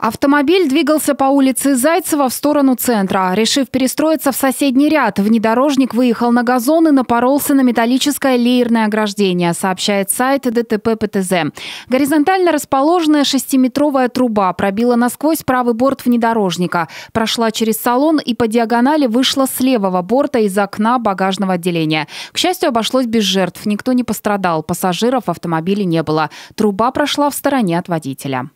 Автомобиль двигался по улице Зайцева в сторону центра. Решив перестроиться в соседний ряд, внедорожник выехал на газон и напоролся на металлическое леерное ограждение, сообщает сайт ДТП ПТЗ. Горизонтально расположенная шестиметровая труба пробила насквозь правый борт внедорожника, прошла через салон и по диагонали вышла с левого борта из окна багажного отделения. К счастью, обошлось без жертв, никто не пострадал, пассажиров в автомобиле не было. Труба прошла в стороне от водителя.